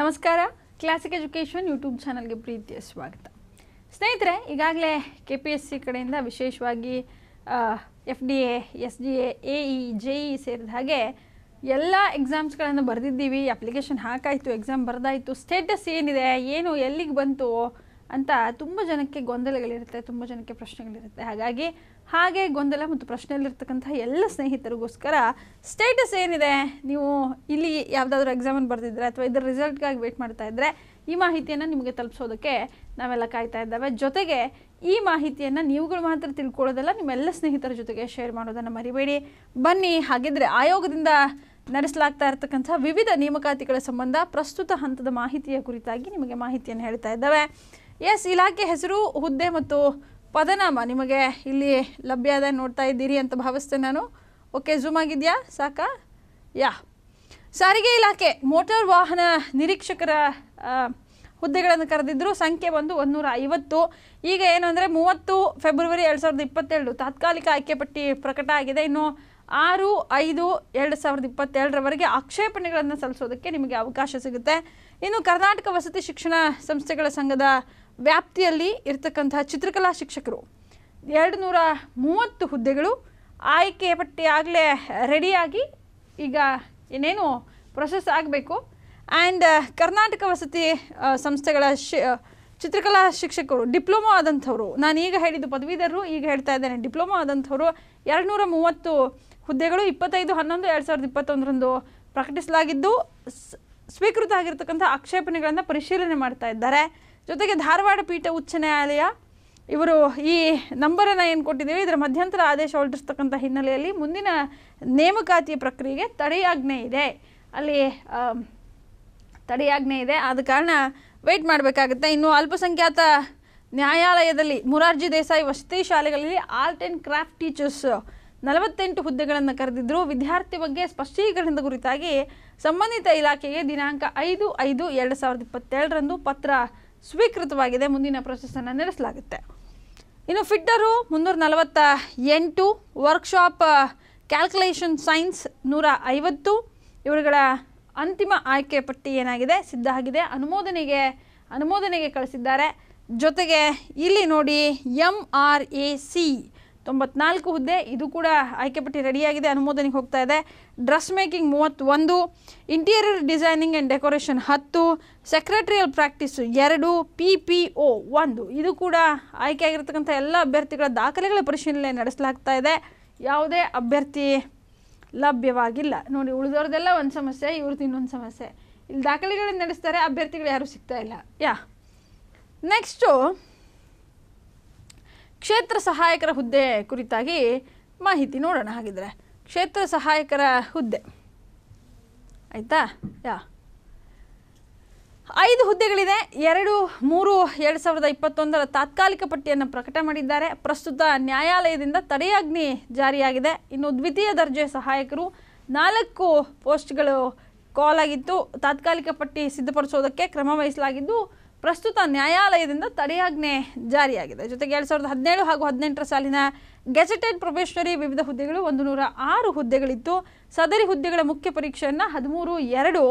ನಮಸ್ಕಾರ classic education YouTube ಚಾನಲ್ಗೆ ಪ್ರೀತಿಯ ಸ್ವಾಗತ ಸ್ನೇಹಿತರೆ ಈಗಾಗಲೇ ಕೆ ಪಿ ಎಸ್ ಸಿ ಕಡೆಯಿಂದ ವಿಶೇಷವಾಗಿ F D A S D A A E J E ಸೇರಿದ ಹಾಗೆ ಎಲ್ಲ ಎಕ್ಸಾಮ್ಸ್ಗಳನ್ನು ಬರೆದಿದ್ದೀವಿ ಅಪ್ಲಿಕೇಶನ್ ಹಾಕಾಯಿತು ಎಕ್ಸಾಮ್ ಬರೆದಾಯಿತು ಸ್ಟೇಟಸ್ ಏನಿದೆ ಏನು ಎಲ್ಲಿಗೆ ಬಂತು ಅಂತ ತುಂಬ ಜನಕ್ಕೆ ಗೊಂದಲಗಳಿರುತ್ತೆ ತುಂಬ ಜನಕ್ಕೆ ಪ್ರಶ್ನೆಗಳಿರುತ್ತೆ ಹಾಗಾಗಿ ಹಾಗೆ ಗೊಂದಲ ಮತ್ತು ಪ್ರಶ್ನೆಯಲ್ಲಿರ್ತಕ್ಕಂಥ ಎಲ್ಲ ಸ್ನೇಹಿತರಿಗೋಸ್ಕರ ಸ್ಟೇಟಸ್ ಏನಿದೆ ನೀವು ಇಲ್ಲಿ ಯಾವುದಾದ್ರೂ ಎಕ್ಸಾಮನ್ನು ಬರೆದಿದ್ರೆ ಅಥವಾ ಇದರ ರಿಸಲ್ಟ್ಗಾಗಿ ವೇಟ್ ಮಾಡ್ತಾ ಇದ್ದರೆ ಈ ಮಾಹಿತಿಯನ್ನು ನಿಮಗೆ ತಲುಪಿಸೋದಕ್ಕೆ ನಾವೆಲ್ಲ ಕಾಯ್ತಾ ಇದ್ದಾವೆ ಜೊತೆಗೆ ಈ ಮಾಹಿತಿಯನ್ನು ನೀವುಗಳು ಮಾತ್ರ ತಿಳ್ಕೊಳ್ಳೋದಲ್ಲ ನಿಮ್ಮೆಲ್ಲ ಸ್ನೇಹಿತರ ಜೊತೆಗೆ ಶೇರ್ ಮಾಡೋದನ್ನು ಮರಿಬೇಡಿ ಬನ್ನಿ ಹಾಗಿದ್ರೆ ಆಯೋಗದಿಂದ ನಡೆಸಲಾಗ್ತಾ ಇರತಕ್ಕಂಥ ವಿವಿಧ ನೇಮಕಾತಿಗಳ ಸಂಬಂಧ ಪ್ರಸ್ತುತ ಹಂತದ ಮಾಹಿತಿಯ ಕುರಿತಾಗಿ ನಿಮಗೆ ಮಾಹಿತಿಯನ್ನು ಹೇಳ್ತಾ ಇದ್ದಾವೆ ಎಸ್ ಇಲಾಖೆ ಹೆಸರು ಹುದ್ದೆ ಮತ್ತು ಪದನಾಮ ನಿಮಗೆ ಇಲ್ಲಿ ಲಭ್ಯ ಅದ ನೋಡ್ತಾ ಇದ್ದೀರಿ ಅಂತ ಭಾವಿಸ್ತೇನೆ ನಾನು ಓಕೆ ಝೂಮ್ ಆಗಿದೆಯಾ ಸಾಕಾ ಯಾ ಸಾರಿಗೆ ಇಲಾಖೆ ಮೋಟಾರ್ ವಾಹನ ನಿರೀಕ್ಷಕರ ಹುದ್ದೆಗಳನ್ನು ಕರೆದಿದ್ದರೂ ಸಂಖ್ಯೆ ಬಂದು ಒಂದೂರ ಐವತ್ತು ಈಗ ಏನು ಅಂದರೆ ಮೂವತ್ತು ಫೆಬ್ರವರಿ ಎರಡು ಸಾವಿರದ ಇಪ್ಪತ್ತೆರಡು ತಾತ್ಕಾಲಿಕ ಆಯ್ಕೆ ಪಟ್ಟಿ ಪ್ರಕಟ ಆಗಿದೆ ಇನ್ನು ಆರು ಐದು ಎರಡು ಸಾವಿರದ ಇಪ್ಪತ್ತೆರಡರವರೆಗೆ ಆಕ್ಷೇಪಣೆಗಳನ್ನು ಸಲ್ಲಿಸೋದಕ್ಕೆ ನಿಮಗೆ ಅವಕಾಶ ಸಿಗುತ್ತೆ ಇನ್ನು ಕರ್ನಾಟಕ ವಸತಿ ಶಿಕ್ಷಣ ಸಂಸ್ಥೆಗಳ ಸಂಘದ ವ್ಯಾಪ್ತಿಯಲ್ಲಿ ಇರತಕ್ಕಂಥ ಚಿತ್ರಕಲಾ ಶಿಕ್ಷಕರು ಎರಡು ನೂರ ಮೂವತ್ತು ಹುದ್ದೆಗಳು ಆಯ್ಕೆ ಪಟ್ಟಿ ಆಗಲೇ ರೆಡಿಯಾಗಿ ಈಗ ಏನೇನು ಪ್ರೊಸೆಸ್ ಆಗಬೇಕು ಆ್ಯಂಡ್ uh, ಕರ್ನಾಟಕ ವಸತಿ ಸಂಸ್ಥೆಗಳ ಶಿ ಚಿತ್ರಕಲಾ ಶಿಕ್ಷಕರು ಡಿಪ್ಲೊಮೋ ಆದಂಥವರು ನಾನು ಈಗ ಹೇಳಿದ್ದು ಪದವೀಧರರು ಈಗ ಹೇಳ್ತಾ ಇದ್ದೇನೆ ಡಿಪ್ಲೊಮೋ ಆದಂಥವ್ರು ಎರಡು ನೂರ ಮೂವತ್ತು ಹುದ್ದೆಗಳು ಇಪ್ಪತ್ತೈದು ಹನ್ನೊಂದು ಎರಡು ಸಾವಿರದ ಇಪ್ಪತ್ತೊಂದರಂದು ಪ್ರಕಟಿಸಲಾಗಿದ್ದು ಸ್ವೀಕೃತ ಆಗಿರತಕ್ಕಂಥ ಆಕ್ಷೇಪಣೆಗಳನ್ನು ಪರಿಶೀಲನೆ ಮಾಡ್ತಾ ಇದ್ದಾರೆ ಜೊತೆಗೆ ಧಾರವಾಡ ಪೀಠ ಉಚ್ಚ ನ್ಯಾಯಾಲಯ ಇವರು ಈ ನಂಬರನ್ನು ಏನು ಕೊಟ್ಟಿದ್ದೀವಿ ಇದರ ಮಧ್ಯಂತರ ಆದೇಶ ಹೊರಡಿಸ್ತಕ್ಕಂಥ ಹಿನ್ನೆಲೆಯಲ್ಲಿ ಮುಂದಿನ ನೇಮಕಾತಿ ಪ್ರಕ್ರಿಯೆಗೆ ತಡೆಯಾಜ್ಞೆ ಇದೆ ಅಲ್ಲಿ ತಡೆಯಾಜ್ಞೆ ಇದೆ ಆದ ಕಾರಣ ವೆಯ್ಟ್ ಮಾಡಬೇಕಾಗುತ್ತೆ ಇನ್ನು ಅಲ್ಪಸಂಖ್ಯಾತ ನ್ಯಾಯಾಲಯದಲ್ಲಿ ಮುರಾರ್ಜಿ ದೇಸಾಯಿ ವಸತಿ ಶಾಲೆಗಳಲ್ಲಿ ಆರ್ಟ್ ಆ್ಯಂಡ್ ಕ್ರಾಫ್ಟ್ ಟೀಚರ್ಸ್ ನಲವತ್ತೆಂಟು ಹುದ್ದೆಗಳನ್ನು ಕರೆದಿದ್ದರು ವಿದ್ಯಾರ್ಥಿ ಬಗ್ಗೆ ಸ್ಪಷ್ಟೀಕರಣದ ಕುರಿತಾಗಿ ಸಂಬಂಧಿತ ಇಲಾಖೆಗೆ ದಿನಾಂಕ ಐದು ಐದು ಎರಡು ಸಾವಿರದ ಇಪ್ಪತ್ತೇಳರಂದು ಪತ್ರ ಸ್ವೀಕೃತವಾಗಿದೆ ಮುಂದಿನ ಪ್ರೊಸೆಸ್ಸನ್ನು ನಡೆಸಲಾಗುತ್ತೆ ಇನ್ನು ಫಿಟ್ಟರು ಮುನ್ನೂರ ನಲವತ್ತ ಎಂಟು ವರ್ಕ್ಶಾಪ್ ಕ್ಯಾಲ್ಕುಲೇಷನ್ ಸೈನ್ಸ್ ನೂರ ಐವತ್ತು ಇವರುಗಳ ಅಂತಿಮ ಆಯ್ಕೆ ಪಟ್ಟಿ ಏನಾಗಿದೆ ಸಿದ್ಧ ಆಗಿದೆ ಅನುಮೋದನೆಗೆ ಅನುಮೋದನೆಗೆ ಕಳಿಸಿದ್ದಾರೆ ಜೊತೆಗೆ ಇಲ್ಲಿ ನೋಡಿ ಎಮ್ ಆರ್ ಎ ಸಿ ತೊಂಬತ್ನಾಲ್ಕು ಹುದ್ದೆ ಇದು ಕೂಡ ಆಯ್ಕೆ ಪಟ್ಟಿ ರೆಡಿಯಾಗಿದೆ ಅನುಮೋದನೆಗೆ ಹೋಗ್ತಾ ಇದೆ ಡ್ರೆಸ್ ಮೇಕಿಂಗ್ ಮೂವತ್ತೊಂದು ಇಂಟೀರಿಯರ್ ಡಿಸೈನಿಂಗ್ ಆ್ಯಂಡ್ ಡೆಕೋರೇಷನ್ ಹತ್ತು ಸೆಕ್ರೆಟರಿಯಲ್ ಪ್ರಾಕ್ಟೀಸ್ ಎರಡು ಪಿ ಪಿ ಒ ಒಂದು ಇದು ಕೂಡ ಆಯ್ಕೆಯಾಗಿರ್ತಕ್ಕಂಥ ಎಲ್ಲ ಅಭ್ಯರ್ಥಿಗಳ ದಾಖಲೆಗಳ ಪರಿಶೀಲನೆ ನಡೆಸಲಾಗ್ತಾ ಇದೆ ಯಾವುದೇ ಅಭ್ಯರ್ಥಿ ಲಭ್ಯವಾಗಿಲ್ಲ ನೋಡಿ ಉಳಿದವ್ರದ್ದೆಲ್ಲ ಒಂದು ಸಮಸ್ಯೆ ಇವ್ರದ್ದು ಇನ್ನೊಂದು ಸಮಸ್ಯೆ ಇಲ್ಲಿ ದಾಖಲೆಗಳನ್ನು ನಡೆಸ್ತಾರೆ ಅಭ್ಯರ್ಥಿಗಳು ಯಾರೂ ಸಿಗ್ತಾ ಇಲ್ಲ ಯಾ ನೆಕ್ಸ್ಟು ಕ್ಷೇತ್ರ ಸಹಾಯಕರ ಹುದ್ದೆ ಕುರಿತಾಗಿ ಮಾಹಿತಿ ನೋಡೋಣ ಹಾಗಿದ್ರೆ ಕ್ಷೇತ್ರ ಸಹಾಯಕರ ಹುದ್ದೆ ಆಯಿತಾ ಯಾ ಐದು ಹುದ್ದೆಗಳಿದೆ ಎರಡು ಮೂರು ಎರಡು ಸಾವಿರದ ಇಪ್ಪತ್ತೊಂದರ ತಾತ್ಕಾಲಿಕ ಪಟ್ಟಿಯನ್ನು ಪ್ರಕಟ ಮಾಡಿದ್ದಾರೆ ಪ್ರಸ್ತುತ ನ್ಯಾಯಾಲಯದಿಂದ ತಡೆಯಾಜ್ಞೆ ಜಾರಿಯಾಗಿದೆ ಇನ್ನು ದ್ವಿತೀಯ ದರ್ಜೆ ಸಹಾಯಕರು ನಾಲ್ಕು ಪೋಸ್ಟ್ಗಳು ಕಾಲ್ ಆಗಿತ್ತು ತಾತ್ಕಾಲಿಕ ಪಟ್ಟಿ ಸಿದ್ಧಪಡಿಸೋದಕ್ಕೆ ಕ್ರಮ ವಹಿಸಲಾಗಿದ್ದು ಪ್ರಸ್ತುತ ನ್ಯಾಯಾಲಯದಿಂದ ತಡೆಯಾಜ್ಞೆ ಜಾರಿಯಾಗಿದೆ ಜೊತೆಗೆ ಎರಡು ಸಾವಿರದ ಹದಿನೇಳು ಹಾಗೂ ಹದಿನೆಂಟರ ಸಾಲಿನ ಗೆಜೆಟೆಡ್ ಪ್ರೊಬೇಷನರಿ ವಿವಿಧ ಹುದ್ದೆಗಳು ಒಂದು ನೂರ ಆರು ಹುದ್ದೆಗಳಿತ್ತು ಸದರಿ ಹುದ್ದೆಗಳ ಮುಖ್ಯ ಪರೀಕ್ಷೆಯನ್ನು ಹದಿಮೂರು ಎರಡು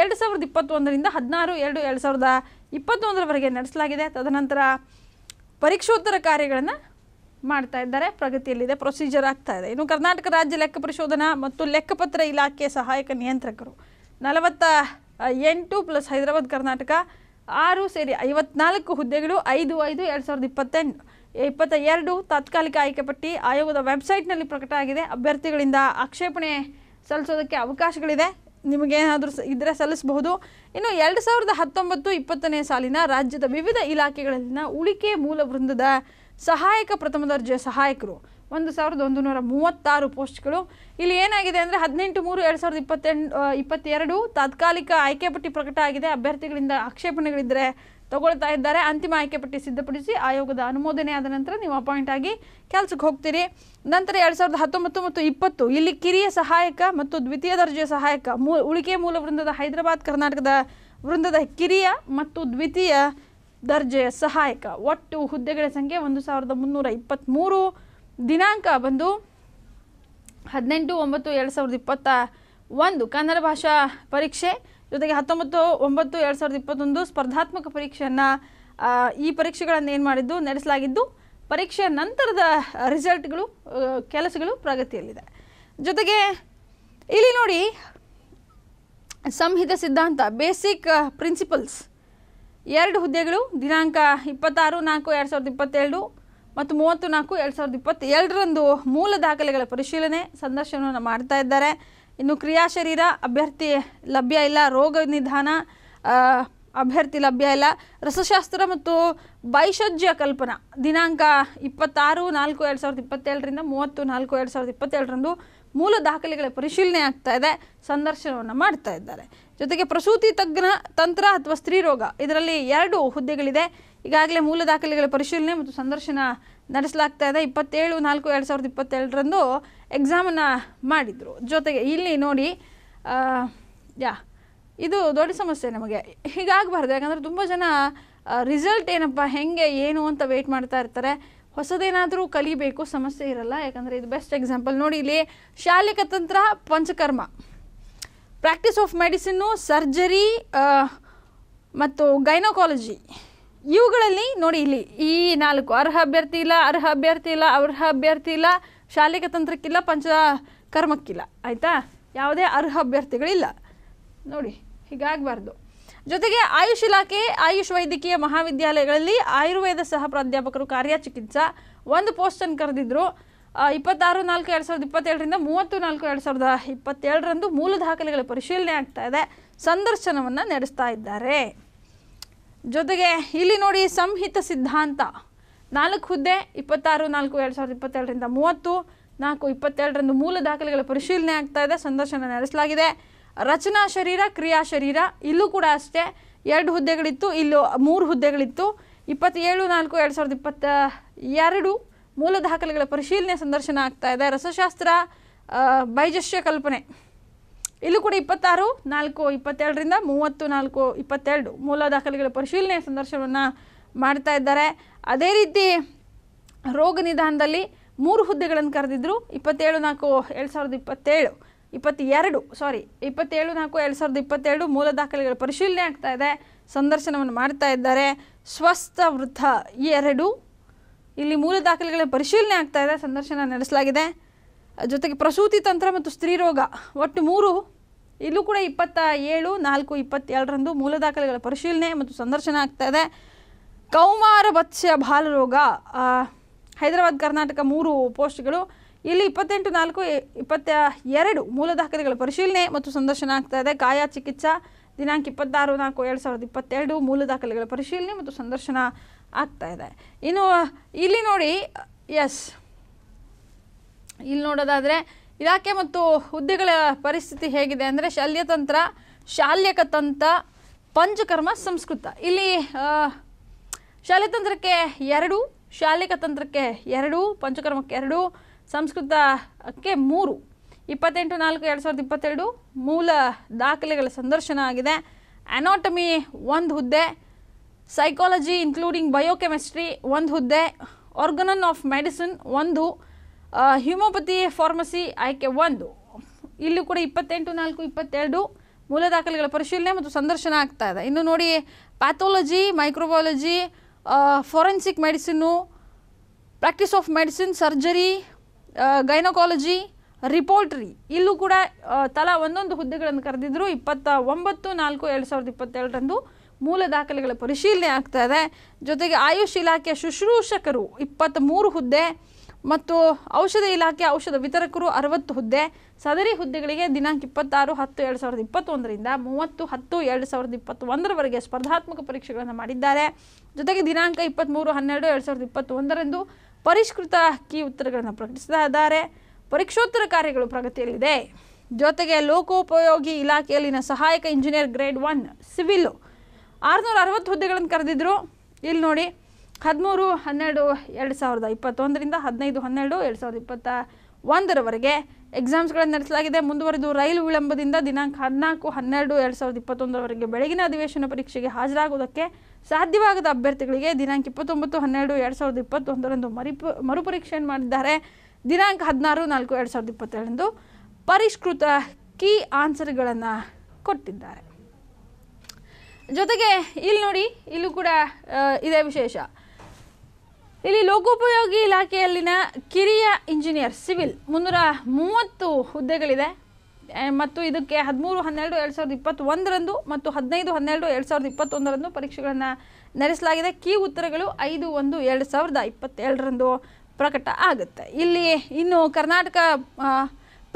ಎರಡು ಸಾವಿರದ ಇಪ್ಪತ್ತೊಂದರಿಂದ ಹದಿನಾರು ಎರಡು ಎರಡು ಸಾವಿರದ ಇಪ್ಪತ್ತೊಂದರವರೆಗೆ ನಡೆಸಲಾಗಿದೆ ತದನಂತರ ಪರೀಕ್ಷೋತ್ತರ ಕಾರ್ಯಗಳನ್ನು ಮಾಡ್ತಾ ಇದ್ದಾರೆ ಪ್ರಗತಿಯಲ್ಲಿದೆ ಪ್ರೊಸೀಜರ್ ಆಗ್ತಾ ಇದೆ ಇನ್ನು ಕರ್ನಾಟಕ ರಾಜ್ಯ ಲೆಕ್ಕ ಪರಿಶೋಧನಾ ಮತ್ತು ಲೆಕ್ಕಪತ್ರ ಇಲಾಖೆ ಸಹಾಯಕ ನಿಯಂತ್ರಕರು ನಲವತ್ತ ಎಂಟು ಪ್ಲಸ್ ಹೈದರಾಬಾದ್ ಕರ್ನಾಟಕ ಆರು ಸೇರಿ ಐವತ್ನಾಲ್ಕು ಹುದ್ದೆಗಳು ಐದು ಐದು ಎರಡು ಸಾವಿರದ ಇಪ್ಪತ್ತೆಂಟು ಇಪ್ಪತ್ತ ಎರಡು ತಾತ್ಕಾಲಿಕ ಪಟ್ಟಿ ಆಯೋಗದ ವೆಬ್ಸೈಟ್ನಲ್ಲಿ ಪ್ರಕಟ ಆಗಿದೆ ಅಭ್ಯರ್ಥಿಗಳಿಂದ ಆಕ್ಷೇಪಣೆ ಸಲ್ಲಿಸೋದಕ್ಕೆ ಅವಕಾಶಗಳಿದೆ ನಿಮಗೇನಾದರೂ ಇದ್ದರೆ ಸಲ್ಲಿಸಬಹುದು ಇನ್ನು ಎರಡು ಸಾವಿರದ ಹತ್ತೊಂಬತ್ತು ಇಪ್ಪತ್ತನೇ ಸಾಲಿನ ರಾಜ್ಯದ ವಿವಿಧ ಇಲಾಖೆಗಳಲ್ಲಿನ ಉಳಿಕೆ ಮೂಲ ವೃಂದದ ಸಹಾಯಕ ಪ್ರಥಮ ದರ್ಜೆ ಸಹಾಯಕರು ಒಂದು ಸಾವಿರದ ಒಂದು ನೂರ ಮೂವತ್ತಾರು ಪೋಸ್ಟ್ಗಳು ಇಲ್ಲಿ ಏನಾಗಿದೆ ಅಂದರೆ ಹದಿನೆಂಟು ಮೂರು ಎರಡು ಸಾವಿರದ ಇಪ್ಪತ್ತೆಂಟು ಇಪ್ಪತ್ತೆರಡು ತಾತ್ಕಾಲಿಕ ಆಯ್ಕೆ ಪಟ್ಟಿ ಪ್ರಕಟ ಆಗಿದೆ ಅಭ್ಯರ್ಥಿಗಳಿಂದ ಆಕ್ಷೇಪಣೆಗಳಿದ್ದರೆ ತಗೊಳ್ತಾ ಇದ್ದಾರೆ ಅಂತಿಮ ಆಯ್ಕೆ ಪಟ್ಟಿ ಸಿದ್ಧಪಡಿಸಿ ಆಯೋಗದ ಅನುಮೋದನೆ ಆದ ನಂತರ ನೀವು ಅಪಾಯಿಂಟ್ ಆಗಿ ಕೆಲಸಕ್ಕೆ ಹೋಗ್ತೀರಿ ನಂತರ ಎರಡು ಸಾವಿರದ ಹತ್ತೊಂಬತ್ತು ಮತ್ತು ಇಪ್ಪತ್ತು ಇಲ್ಲಿ ಕಿರಿಯ ಸಹಾಯಕ ಮತ್ತು ದ್ವಿತೀಯ ದರ್ಜೆಯ ಸಹಾಯಕ ಮೂ ಉಳಿಕೆ ಮೂಲ ವೃಂದದ ಹೈದರಾಬಾದ್ ಕರ್ನಾಟಕದ ವೃಂದದ ಕಿರಿಯ ಮತ್ತು ದ್ವಿತೀಯ ದರ್ಜೆಯ ಸಹಾಯಕ ಒಟ್ಟು ಹುದ್ದೆಗಳ ಸಂಖ್ಯೆ ಒಂದು ಸಾವಿರದ ಮುನ್ನೂರ ಇಪ್ಪತ್ತ್ಮೂರು ದಿನಾಂಕ ಬಂದು ಹದಿನೆಂಟು ಒಂಬತ್ತು ಎರಡು ಸಾವಿರದ ಇಪ್ಪತ್ತ ಒಂದು ಕನ್ನಡ ಭಾಷಾ ಪರೀಕ್ಷೆ ಜೊತೆಗೆ ಹತ್ತೊಂಬತ್ತು ಒಂಬತ್ತು ಎರಡು ಸಾವಿರದ ಇಪ್ಪತ್ತೊಂದು ಸ್ಪರ್ಧಾತ್ಮಕ ಪರೀಕ್ಷೆಯನ್ನು ಈ ಪರೀಕ್ಷೆಗಳನ್ನು ಏನು ಮಾಡಿದ್ದು ನಡೆಸಲಾಗಿದ್ದು ಪರೀಕ್ಷೆಯ ನಂತರದ ರಿಸಲ್ಟ್ಗಳು ಕೆಲಸಗಳು ಪ್ರಗತಿಯಲ್ಲಿದೆ ಜೊತೆಗೆ ಇಲ್ಲಿ ನೋಡಿ ಸಂಹಿತ ಸಿದ್ಧಾಂತ ಬೇಸಿಕ್ ಪ್ರಿನ್ಸಿಪಲ್ಸ್ ಎರಡು ಹುದ್ದೆಗಳು ದಿನಾಂಕ ಇಪ್ಪತ್ತಾರು ನಾಲ್ಕು ಎರಡು ಸಾವಿರದ ಇಪ್ಪತ್ತೆರಡು ಮತ್ತು ಮೂವತ್ತು ನಾಲ್ಕು ಎರಡು ಸಾವಿರದ ಇಪ್ಪತ್ತೇಳರಂದು ಮೂಲ ದಾಖಲೆಗಳ ಪರಿಶೀಲನೆ ಸಂದರ್ಶನವನ್ನು ಮಾಡ್ತಾ ಇದ್ದಾರೆ ಇನ್ನು ಕ್ರಿಯಾ ಶರೀರ ಅಭ್ಯರ್ಥಿ ಲಭ್ಯ ಇಲ್ಲ ರೋಗ ನಿಧಾನ ಅಭ್ಯರ್ಥಿ ಲಭ್ಯ ಇಲ್ಲ ರಸಶಾಸ್ತ್ರ ಮತ್ತು ಬೈಷಜ್ಯ ಕಲ್ಪನಾ ದಿನಾಂಕ ಇಪ್ಪತ್ತಾರು ನಾಲ್ಕು ಎರಡು ಸಾವಿರದ ಇಪ್ಪತ್ತೇಳರಿಂದ ಮೂವತ್ತು ನಾಲ್ಕು ಎರಡು ಸಾವಿರದ ಇಪ್ಪತ್ತೇಳರಂದು ಮೂಲ ದಾಖಲೆಗಳ ಪರಿಶೀಲನೆ ಆಗ್ತಾ ಇದೆ ಸಂದರ್ಶನವನ್ನು ಮಾಡ್ತಾ ಇದ್ದಾರೆ ಜೊತೆಗೆ ಪ್ರಸೂತಿ ತಜ್ಞ ತಂತ್ರ ಅಥವಾ ಸ್ತ್ರೀರೋಗ ಇದರಲ್ಲಿ ಎರಡು ಹುದ್ದೆಗಳಿದೆ ಈಗಾಗಲೇ ಮೂಲ ದಾಖಲೆಗಳ ಪರಿಶೀಲನೆ ಮತ್ತು ಸಂದರ್ಶನ ನಡೆಸಲಾಗ್ತಾ ಇದೆ ಇಪ್ಪತ್ತೇಳು ನಾಲ್ಕು ಎರಡು ಸಾವಿರದ ಇಪ್ಪತ್ತೆರಡರಂದು ಎಕ್ಸಾಮನ್ನು ಮಾಡಿದರು ಜೊತೆಗೆ ಇಲ್ಲಿ ನೋಡಿ ಯಾ ಇದು ದೊಡ್ಡ ಸಮಸ್ಯೆ ನಮಗೆ ಹೀಗಾಗಬಾರ್ದು ಯಾಕಂದರೆ ತುಂಬ ಜನ ರಿಸಲ್ಟ್ ಏನಪ್ಪ ಹೆಂಗೆ ಏನು ಅಂತ ವೆಯ್ಟ್ ಮಾಡ್ತಾ ಇರ್ತಾರೆ ಹೊಸದೇನಾದರೂ ಕಲಿಬೇಕು ಸಮಸ್ಯೆ ಇರಲ್ಲ ಯಾಕಂದರೆ ಇದು ಬೆಸ್ಟ್ ಎಕ್ಸಾಂಪಲ್ ನೋಡಿ ಇಲ್ಲಿ ಶಾಲಿಕ ತಂತ್ರ ಪಂಚಕರ್ಮ ಪ್ರಾಕ್ಟೀಸ್ ಆಫ್ ಮೆಡಿಸಿನ್ನು ಸರ್ಜರಿ ಮತ್ತು ಗೈನೋಕಾಲಜಿ ಇವುಗಳಲ್ಲಿ ನೋಡಿ ಇಲ್ಲಿ ಈ ನಾಲ್ಕು ಅರ್ಹ ಅಭ್ಯರ್ಥಿ ಇಲ್ಲ ಅರ್ಹ ಅಭ್ಯರ್ಥಿ ಇಲ್ಲ ಅರ್ಹ ಅಭ್ಯರ್ಥಿ ಇಲ್ಲ ಶಾಲೆಗೆ ತಂತ್ರಕ್ಕಿಲ್ಲ ಪಂಚ ಕರ್ಮಕ್ಕಿಲ್ಲ ಆಯಿತಾ ಯಾವುದೇ ಅರ್ಹ ಅಭ್ಯರ್ಥಿಗಳಿಲ್ಲ ನೋಡಿ ಹೀಗಾಗಬಾರ್ದು ಜೊತೆಗೆ ಆಯುಷ್ ಇಲಾಖೆ ಆಯುಷ್ ವೈದ್ಯಕೀಯ ಮಹಾವಿದ್ಯಾಲಯಗಳಲ್ಲಿ ಆಯುರ್ವೇದ ಸಹ ಪ್ರಾಧ್ಯಾಪಕರು ಕಾರ್ಯಚಿಕಿತ್ಸಾ ಒಂದು ಪೋಸ್ಟನ್ನು ಕರೆದಿದ್ದರು ಇಪ್ಪತ್ತಾರು ನಾಲ್ಕು ಎರಡು ಸಾವಿರದ ಇಪ್ಪತ್ತೇಳರಿಂದ ಮೂವತ್ತು ನಾಲ್ಕು ಎರಡು ಸಾವಿರದ ಇಪ್ಪತ್ತೇಳರಂದು ಮೂಲ ದಾಖಲೆಗಳ ಪರಿಶೀಲನೆ ಆಗ್ತಾ ಇದೆ ಸಂದರ್ಶನವನ್ನು ನಡೆಸ್ತಾ ಇದ್ದಾರೆ ಜೊತೆಗೆ ಇಲ್ಲಿ ನೋಡಿ ಸಂಹಿತ ಸಿದ್ಧಾಂತ ನಾಲ್ಕು ಹುದ್ದೆ ಇಪ್ಪತ್ತಾರು ನಾಲ್ಕು ಎರಡು ಸಾವಿರದ ಇಪ್ಪತ್ತೆರಡರಿಂದ ಮೂವತ್ತು ನಾಲ್ಕು ಇಪ್ಪತ್ತೆರಡರಂದು ಮೂಲ ದಾಖಲೆಗಳ ಪರಿಶೀಲನೆ ಆಗ್ತಾ ಇದೆ ಸಂದರ್ಶನ ನಡೆಸಲಾಗಿದೆ ರಚನಾ ಶರೀರ ಕ್ರಿಯಾ ಶರೀರ ಇಲ್ಲೂ ಕೂಡ ಅಷ್ಟೇ ಎರಡು ಹುದ್ದೆಗಳಿತ್ತು ಇಲ್ಲೂ ಮೂರು ಹುದ್ದೆಗಳಿತ್ತು ಇಪ್ಪತ್ತೇಳು ನಾಲ್ಕು ಎರಡು ಸಾವಿರದ ಇಪ್ಪತ್ತ ಎರಡು ಮೂಲ ದಾಖಲೆಗಳ ಪರಿಶೀಲನೆ ಸಂದರ್ಶನ ಆಗ್ತಾ ಇದೆ ರಸಶಾಸ್ತ್ರ ಬೈಜಶ್ಯ ಕಲ್ಪನೆ ಇಲ್ಲೂ ಕೂಡ ಇಪ್ಪತ್ತಾರು ನಾಲ್ಕು ಇಪ್ಪತ್ತೆರಡರಿಂದ ಮೂವತ್ತು ನಾಲ್ಕು ಇಪ್ಪತ್ತೆರಡು ಮೂಲ ದಾಖಲೆಗಳ ಪರಿಶೀಲನೆ ಸಂದರ್ಶನವನ್ನು ಮಾಡ್ತಾ ಇದ್ದಾರೆ ಅದೇ ರೀತಿ ರೋಗ ನಿಧಾನದಲ್ಲಿ ಮೂರು ಹುದ್ದೆಗಳನ್ನು ಕರೆದಿದ್ದರು ಇಪ್ಪತ್ತೇಳು ನಾಲ್ಕು ಎರಡು ಸಾವಿರದ ಇಪ್ಪತ್ತೇಳು ಇಪ್ಪತ್ತೆರಡು ಸಾರಿ ಇಪ್ಪತ್ತೇಳು ನಾಲ್ಕು ಎರಡು ಸಾವಿರದ ಇಪ್ಪತ್ತೆರಡು ಮೂಲ ದಾಖಲೆಗಳ ಪರಿಶೀಲನೆ ಆಗ್ತಾ ಇದೆ ಸಂದರ್ಶನವನ್ನು ಮಾಡ್ತಾ ಇದ್ದಾರೆ ಸ್ವಸ್ಥ ವೃದ್ಧ ಎರಡು ಇಲ್ಲಿ ಮೂಲ ದಾಖಲೆಗಳ ಪರಿಶೀಲನೆ ಆಗ್ತಾ ಇದೆ ಸಂದರ್ಶನ ನಡೆಸಲಾಗಿದೆ ಜೊತೆಗೆ ಪ್ರಸೂತಿ ತಂತ್ರ ಮತ್ತು ಸ್ತ್ರೀರೋಗ ಒಟ್ಟು ಮೂರು ಇಲ್ಲೂ ಕೂಡ ಇಪ್ಪತ್ತ ಏಳು ನಾಲ್ಕು ಇಪ್ಪತ್ತೇಳರಂದು ಮೂಲ ದಾಖಲೆಗಳ ಪರಿಶೀಲನೆ ಮತ್ತು ಸಂದರ್ಶನ ಆಗ್ತಾ ಇದೆ ಕೌಮಾರ ಬತ್ಸ್ಯ ಬಾಲರೋಗ ಹೈದರಾಬಾದ್ ಕರ್ನಾಟಕ ಮೂರು ಪೋಸ್ಟ್ಗಳು ಇಲ್ಲಿ ಇಪ್ಪತ್ತೆಂಟು ನಾಲ್ಕು ಇಪ್ಪತ್ತ ಎರಡು ಮೂಲ ದಾಖಲೆಗಳ ಪರಿಶೀಲನೆ ಮತ್ತು ಸಂದರ್ಶನ ಆಗ್ತಾ ಇದೆ ಕಾಯಾ ಚಿಕಿತ್ಸಾ ದಿನಾಂಕ ಇಪ್ಪತ್ತಾರು ನಾಲ್ಕು ಎರಡು ಸಾವಿರದ ಇಪ್ಪತ್ತೆರಡು ಮೂಲ ದಾಖಲೆಗಳ ಪರಿಶೀಲನೆ ಮತ್ತು ಸಂದರ್ಶನ ಆಗ್ತಾ ಇದೆ ಇನ್ನು ಇಲ್ಲಿ ನೋಡಿ ಎಸ್ ಇಲ್ಲಿ ನೋಡೋದಾದರೆ ಇಲಾಖೆ ಮತ್ತು ಹುದ್ದೆಗಳ ಪರಿಸ್ಥಿತಿ ಹೇಗಿದೆ ಅಂದರೆ ಶಲ್ಯತಂತ್ರ ತಂತ ಪಂಚಕರ್ಮ ಸಂಸ್ಕೃತ ಇಲ್ಲಿ ಶಾಲ್ಯತಂತ್ರಕ್ಕೆ ಎರಡು ಶಾಲಿಕ ತಂತ್ರಕ್ಕೆ ಎರಡು ಪಂಚಕರ್ಮಕ್ಕೆ ಎರಡು ಸಂಸ್ಕೃತಕ್ಕೆ ಮೂರು ಇಪ್ಪತ್ತೆಂಟು ನಾಲ್ಕು ಎರಡು ಸಾವಿರದ ಇಪ್ಪತ್ತೆರಡು ಮೂಲ ದಾಖಲೆಗಳ ಸಂದರ್ಶನ ಆಗಿದೆ ಅನಾಟಮಿ ಒಂದು ಹುದ್ದೆ ಸೈಕಾಲಜಿ ಇನ್ಕ್ಲೂಡಿಂಗ್ ಬಯೋಕೆಮಿಸ್ಟ್ರಿ ಒಂದು ಹುದ್ದೆ ಆರ್ಗನನ್ ಆಫ್ ಮೆಡಿಸಿನ್ ಒಂದು ಹ್ಯೂಮೋಪತಿ ಫಾರ್ಮಸಿ ಆಯ್ಕೆ ಒಂದು ಇಲ್ಲೂ ಕೂಡ ಇಪ್ಪತ್ತೆಂಟು ನಾಲ್ಕು ಇಪ್ಪತ್ತೆರಡು ಮೂಲ ದಾಖಲೆಗಳ ಪರಿಶೀಲನೆ ಮತ್ತು ಸಂದರ್ಶನ ಆಗ್ತಾ ಇದೆ ಇನ್ನು ನೋಡಿ pathology microbiology forensic medicine practice of medicine surgery gynaecology ರಿಪೋರ್ಟ್ರಿ ಇಲ್ಲೂ ಕೂಡ ತಲಾ ಒಂದೊಂದು ಹುದ್ದೆಗಳನ್ನು ಕರೆದಿದ್ದರು ಇಪ್ಪತ್ತ ಒಂಬತ್ತು ನಾಲ್ಕು ಎರಡು ಸಾವಿರದ ಇಪ್ಪತ್ತೆರಡರಂದು ಮೂಲ ದಾಖಲೆಗಳ ಪರಿಶೀಲನೆ ಆಗ್ತಾ ಇದೆ ಜೊತೆಗೆ ಆಯುಷ್ ಇಲಾಖೆಯ ಶುಶ್ರೂಷಕರು ಇಪ್ಪತ್ತ್ಮೂರು ಹುದ್ದೆ ಮತ್ತು ಔಷಧ ಇಲಾಖೆ ಔಷಧ ವಿತರಕರು ಅರವತ್ತು ಹುದ್ದೆ ಸದರಿ ಹುದ್ದೆಗಳಿಗೆ ದಿನಾಂಕ ಇಪ್ಪತ್ತಾರು ಹತ್ತು ಎರಡು ಸಾವಿರದ ಇಪ್ಪತ್ತೊಂದರಿಂದ ಮೂವತ್ತು ಹತ್ತು ಎರಡು ಸಾವಿರದ ಇಪ್ಪತ್ತೊಂದರವರೆಗೆ ಸ್ಪರ್ಧಾತ್ಮಕ ಪರೀಕ್ಷೆಗಳನ್ನು ಮಾಡಿದ್ದಾರೆ ಜೊತೆಗೆ ದಿನಾಂಕ ಇಪ್ಪತ್ತ್ಮೂರು ಹನ್ನೆರಡು ಎರಡು ಸಾವಿರದ ಇಪ್ಪತ್ತೊಂದರಂದು ಪರಿಷ್ಕೃತ ಕೀ ಉತ್ತರಗಳನ್ನು ಪ್ರಕಟಿಸಿದ್ದಾರೆ ಪರೀಕ್ಷೋತ್ತರ ಕಾರ್ಯಗಳು ಪ್ರಗತಿಯಲ್ಲಿದೆ ಜೊತೆಗೆ ಲೋಕೋಪಯೋಗಿ ಇಲಾಖೆಯಲ್ಲಿನ ಸಹಾಯಕ ಇಂಜಿನಿಯರ್ ಗ್ರೇಡ್ ಒನ್ ಸಿವಿಲ್ ಆರುನೂರ ಅರವತ್ತು ಹುದ್ದೆಗಳನ್ನು ಕರೆದಿದ್ದರು ಇಲ್ಲಿ ನೋಡಿ ಹದಿಮೂರು ಹನ್ನೆರಡು ಎರಡು ಸಾವಿರದ ಇಪ್ಪತ್ತೊಂದರಿಂದ ಹದಿನೈದು ಹನ್ನೆರಡು ಎರಡು ಸಾವಿರದ ಇಪ್ಪತ್ತ ಒಂದರವರೆಗೆ ಎಕ್ಸಾಮ್ಸ್ಗಳನ್ನು ನಡೆಸಲಾಗಿದೆ ಮುಂದುವರೆದು ರೈಲು ವಿಳಂಬದಿಂದ ದಿನಾಂಕ ಹದಿನಾಲ್ಕು ಹನ್ನೆರಡು ಎರಡು ಸಾವಿರದ ಇಪ್ಪತ್ತೊಂದರವರೆಗೆ ಬೆಳಗಿನ ಅಧಿವೇಶನ ಪರೀಕ್ಷೆಗೆ ಹಾಜರಾಗುವುದಕ್ಕೆ ಸಾಧ್ಯವಾಗದ ಅಭ್ಯರ್ಥಿಗಳಿಗೆ ದಿನಾಂಕ ಇಪ್ಪತ್ತೊಂಬತ್ತು ಹನ್ನೆರಡು ಎರಡು ಸಾವಿರದ ಇಪ್ಪತ್ತೊಂದರಂದು ಮರಿಪು ಮರುಪರೀಕ್ಷೆಯನ್ನು ಮಾಡಿದ್ದಾರೆ ದಿನಾಂಕ ಹದಿನಾರು ನಾಲ್ಕು ಎರಡು ಸಾವಿರದ ಇಪ್ಪತ್ತೇಳರಂದು ಪರಿಷ್ಕೃತ ಕೀ ಆನ್ಸರ್ಗಳನ್ನು ಕೊಟ್ಟಿದ್ದಾರೆ ಜೊತೆಗೆ ಇಲ್ಲಿ ನೋಡಿ ಇಲ್ಲೂ ಕೂಡ ಇದೇ ವಿಶೇಷ ಇಲ್ಲಿ ಲೋಕೋಪಯೋಗಿ ಇಲಾಖೆಯಲ್ಲಿನ ಕಿರಿಯ ಇಂಜಿನಿಯರ್ ಸಿವಿಲ್ ಮುನ್ನೂರ ಮೂವತ್ತು ಹುದ್ದೆಗಳಿದೆ ಮತ್ತು ಇದಕ್ಕೆ ಹದಿಮೂರು ಹನ್ನೆರಡು ಎರಡು ಸಾವಿರದ ಇಪ್ಪತ್ತೊಂದರಂದು ಮತ್ತು ಹದಿನೈದು ಹನ್ನೆರಡು ಎರಡು ಸಾವಿರದ ಇಪ್ಪತ್ತೊಂದರಂದು ಪರೀಕ್ಷೆಗಳನ್ನು ನಡೆಸಲಾಗಿದೆ ಕೀ ಉತ್ತರಗಳು ಐದು ಒಂದು ಎರಡು ಸಾವಿರದ ಇಪ್ಪತ್ತೆರಡರಂದು ಪ್ರಕಟ ಆಗುತ್ತೆ ಇಲ್ಲಿ ಇನ್ನು ಕರ್ನಾಟಕ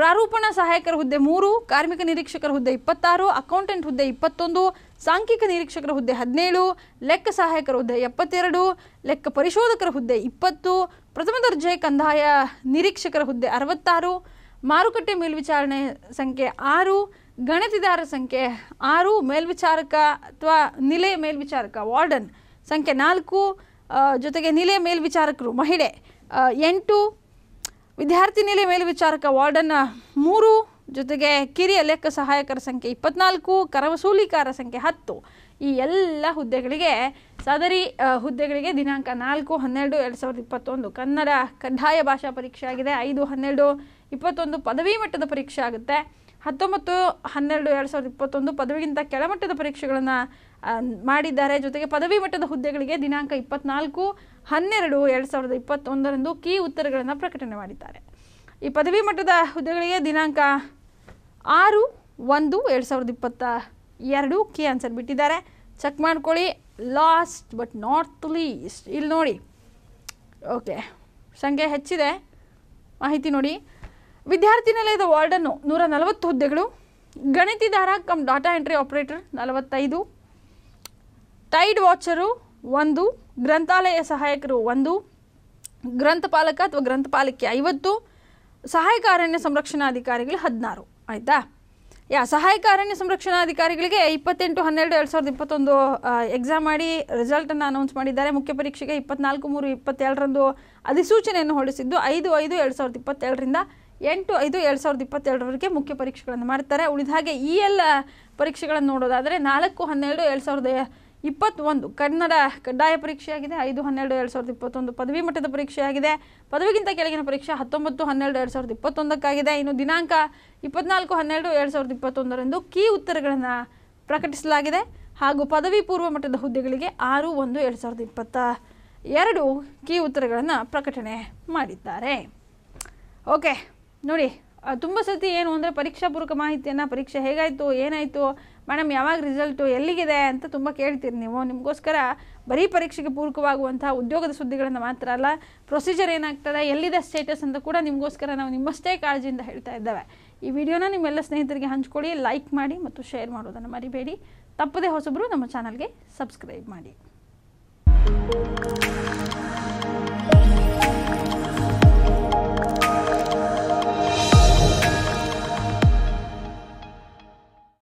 ಪ್ರಾರೂಪಣ ಸಹಾಯಕರ ಹುದ್ದೆ ಮೂರು ಕಾರ್ಮಿಕ ನಿರೀಕ್ಷಕರ ಹುದ್ದೆ ಇಪ್ಪತ್ತಾರು ಅಕೌಂಟೆಂಟ್ ಹುದ್ದೆ ಇಪ್ಪತ್ತೊಂದು ಸಾಂಖ್ಯಿಕ ನಿರೀಕ್ಷಕರ ಹುದ್ದೆ ಹದಿನೇಳು ಲೆಕ್ಕ ಸಹಾಯಕರ ಹುದ್ದೆ ಎಪ್ಪತ್ತೆರಡು ಲೆಕ್ಕ ಪರಿಶೋಧಕರ ಹುದ್ದೆ ಇಪ್ಪತ್ತು ಪ್ರಥಮ ದರ್ಜೆ ಕಂದಾಯ ನಿರೀಕ್ಷಕರ ಹುದ್ದೆ ಅರವತ್ತಾರು ಮಾರುಕಟ್ಟೆ ಮೇಲ್ವಿಚಾರಣೆ ಸಂಖ್ಯೆ ಆರು ಗಣತಿದಾರ ಸಂಖ್ಯೆ ಆರು ಮೇಲ್ವಿಚಾರಕ ಅಥವಾ ನಿಲೆ ಮೇಲ್ವಿಚಾರಕ ವಾರ್ಡನ್ ಸಂಖ್ಯೆ ನಾಲ್ಕು ಜೊತೆಗೆ ನಿಲೆ ಮೇಲ್ವಿಚಾರಕರು ಮಹಿಳೆ ಎಂಟು ವಿದ್ಯಾರ್ಥಿ ನಿಲೆ ಮೇಲ್ವಿಚಾರಕ ವಾರ್ಡನ್ ಮೂರು ಜೊತೆಗೆ ಕಿರಿಯ ಲೆಕ್ಕ ಸಹಾಯಕರ ಸಂಖ್ಯೆ ಇಪ್ಪತ್ನಾಲ್ಕು ಕರವಸೂಲಿಕಾರ ಸಂಖ್ಯೆ ಹತ್ತು ಈ ಎಲ್ಲ ಹುದ್ದೆಗಳಿಗೆ ಸದರಿ ಹುದ್ದೆಗಳಿಗೆ ದಿನಾಂಕ ನಾಲ್ಕು ಹನ್ನೆರಡು ಎರಡು ಸಾವಿರದ ಇಪ್ಪತ್ತೊಂದು ಕನ್ನಡ ಕಡ್ಡಾಯ ಭಾಷಾ ಪರೀಕ್ಷೆ ಆಗಿದೆ ಐದು ಹನ್ನೆರಡು ಇಪ್ಪತ್ತೊಂದು ಪದವಿ ಮಟ್ಟದ ಪರೀಕ್ಷೆ ಆಗುತ್ತೆ ಹತ್ತೊಂಬತ್ತು ಹನ್ನೆರಡು ಎರಡು ಸಾವಿರದ ಇಪ್ಪತ್ತೊಂದು ಪದವಿಗಿಂತ ಕೆಳಮಟ್ಟದ ಪರೀಕ್ಷೆಗಳನ್ನು ಮಾಡಿದ್ದಾರೆ ಜೊತೆಗೆ ಪದವಿ ಮಟ್ಟದ ಹುದ್ದೆಗಳಿಗೆ ದಿನಾಂಕ ಇಪ್ಪತ್ನಾಲ್ಕು ಹನ್ನೆರಡು ಎರಡು ಸಾವಿರದ ಇಪ್ಪತ್ತೊಂದರಂದು ಕೀ ಉತ್ತರಗಳನ್ನು ಪ್ರಕಟಣೆ ಮಾಡಿದ್ದಾರೆ ಈ ಪದವಿ ಮಟ್ಟದ ಹುದ್ದೆಗಳಿಗೆ ದಿನಾಂಕ ಆರು ಒಂದು ಎರಡು ಸಾವಿರದ ಇಪ್ಪತ್ತ ಎರಡು ಕೆ ಆನ್ಸರ್ ಬಿಟ್ಟಿದ್ದಾರೆ ಚೆಕ್ ಮಾಡ್ಕೊಳ್ಳಿ ಲಾಸ್ಟ್ ಬಟ್ ನಾಟ್ ಲೀಸ್ಟ್ ಇಲ್ಲಿ ನೋಡಿ ಓಕೆ ಸಂಖ್ಯೆ ಹೆಚ್ಚಿದೆ ಮಾಹಿತಿ ನೋಡಿ ವಿದ್ಯಾರ್ಥಿ ನಿಲಯದ ವಾರ್ಡನ್ನು ನೂರ ನಲವತ್ತು ಹುದ್ದೆಗಳು ಗಣಿತಿದಾರ ಕಮ್ ಡಾಟಾ ಎಂಟ್ರಿ ಆಪರೇಟರ್ ನಲವತ್ತೈದು ಟೈಡ್ ವಾಚರು ಒಂದು ಗ್ರಂಥಾಲಯ ಸಹಾಯಕರು ಒಂದು ಗ್ರಂಥಪಾಲಕ ಅಥವಾ ಗ್ರಂಥಪಾಲಕಿ ಐವತ್ತು ಸಹಾಯಕ ಅರಣ್ಯ ಸಂರಕ್ಷಣಾಧಿಕಾರಿಗಳು ಹದಿನಾರು ಆಯಿತಾ ಯಾ ಸಹಾಯಕ ಅರಣ್ಯ ಸಂರಕ್ಷಣಾಧಿಕಾರಿಗಳಿಗೆ ಇಪ್ಪತ್ತೆಂಟು ಹನ್ನೆರಡು ಎರಡು ಸಾವಿರದ ಇಪ್ಪತ್ತೊಂದು ಎಕ್ಸಾಮ್ ಮಾಡಿ ರಿಸಲ್ಟನ್ನು ಅನೌನ್ಸ್ ಮಾಡಿದ್ದಾರೆ ಮುಖ್ಯ ಪರೀಕ್ಷೆಗೆ ಇಪ್ಪತ್ನಾಲ್ಕು ಮೂರು ಇಪ್ಪತ್ತೆರಡರಂದು ಅಧಿಸೂಚನೆಯನ್ನು ಹೊರಡಿಸಿದ್ದು ಐದು ಐದು ಎರಡು ಸಾವಿರದ ಇಪ್ಪತ್ತೇಳರಿಂದ ಎಂಟು ಐದು ಎರಡು ಸಾವಿರದ ಇಪ್ಪತ್ತೆರಡರವರೆಗೆ ಮುಖ್ಯ ಪರೀಕ್ಷೆಗಳನ್ನು ಮಾಡ್ತಾರೆ ಉಳಿದ ಹಾಗೆ ಈ ಎಲ್ಲ ಪರೀಕ್ಷೆಗಳನ್ನು ನೋಡೋದಾದರೆ ನಾಲ್ಕು ಹನ್ನೆರಡು ಎರಡು ಸಾವಿರದ ಇಪ್ಪತ್ತೊಂದು ಕನ್ನಡ ಕಡ್ಡಾಯ ಪರೀಕ್ಷೆಯಾಗಿದೆ ಐದು ಹನ್ನೆರಡು ಎರಡು ಸಾವಿರದ ಇಪ್ಪತ್ತೊಂದು ಪದವಿ ಮಟ್ಟದ ಪರೀಕ್ಷೆಯಾಗಿದೆ ಪದವಿಗಿಂತ ಕೆಳಗಿನ ಪರೀಕ್ಷೆ ಹತ್ತೊಂಬತ್ತು ಹನ್ನೆರಡು ಎರಡು ಸಾವಿರದ ಇಪ್ಪತ್ತೊಂದಕ್ಕಾಗಿದೆ ಇನ್ನು ದಿನಾಂಕ ಇಪ್ಪತ್ನಾಲ್ಕು ಹನ್ನೆರಡು ಎರಡು ಸಾವಿರದ ಇಪ್ಪತ್ತೊಂದರಂದು ಕೀ ಉತ್ತರಗಳನ್ನು ಪ್ರಕಟಿಸಲಾಗಿದೆ ಹಾಗೂ ಪದವಿ ಪೂರ್ವ ಮಟ್ಟದ ಹುದ್ದೆಗಳಿಗೆ ಆರು ಒಂದು ಎರಡು ಸಾವಿರದ ಇಪ್ಪತ್ತ ಎರಡು ಕೀ ಉತ್ತರಗಳನ್ನು ಪ್ರಕಟಣೆ ಮಾಡಿದ್ದಾರೆ ಓಕೆ ನೋಡಿ ತುಂಬ ಸತಿ ಏನು ಅಂದರೆ ಪರೀಕ್ಷಾಪೂರ್ವಕ ಮಾಹಿತಿಯನ್ನು ಪರೀಕ್ಷೆ ಹೇಗಾಯಿತು ಏನಾಯಿತು ಮೇಡಮ್ ಯಾವಾಗ ರಿಸಲ್ಟು ಎಲ್ಲಿಗಿದೆ ಅಂತ ತುಂಬ ಕೇಳ್ತೀರಿ ನೀವು ನಿಮಗೋಸ್ಕರ ಬರೀ ಪರೀಕ್ಷೆಗೆ ಪೂರಕವಾಗುವಂತಹ ಉದ್ಯೋಗದ ಸುದ್ದಿಗಳನ್ನು ಮಾತ್ರ ಅಲ್ಲ ಪ್ರೊಸೀಜರ್ ಏನಾಗ್ತದೆ ಎಲ್ಲಿದೆ ಸ್ಟೇಟಸ್ ಅಂತ ಕೂಡ ನಿಮಗೋಸ್ಕರ ನಾವು ನಿಮ್ಮಷ್ಟೇ ಕಾಳಜಿಯಿಂದ ಹೇಳ್ತಾ ಇದ್ದೇವೆ ಈ ವಿಡಿಯೋನ ನಿಮ್ಮೆಲ್ಲ ಸ್ನೇಹಿತರಿಗೆ ಹಂಚ್ಕೊಳ್ಳಿ ಲೈಕ್ ಮಾಡಿ ಮತ್ತು ಶೇರ್ ಮಾಡೋದನ್ನು ಮರಿಬೇಡಿ ತಪ್ಪದೇ ಹೊಸಬರು ನಮ್ಮ ಚಾನಲ್ಗೆ ಸಬ್ಸ್ಕ್ರೈಬ್ ಮಾಡಿ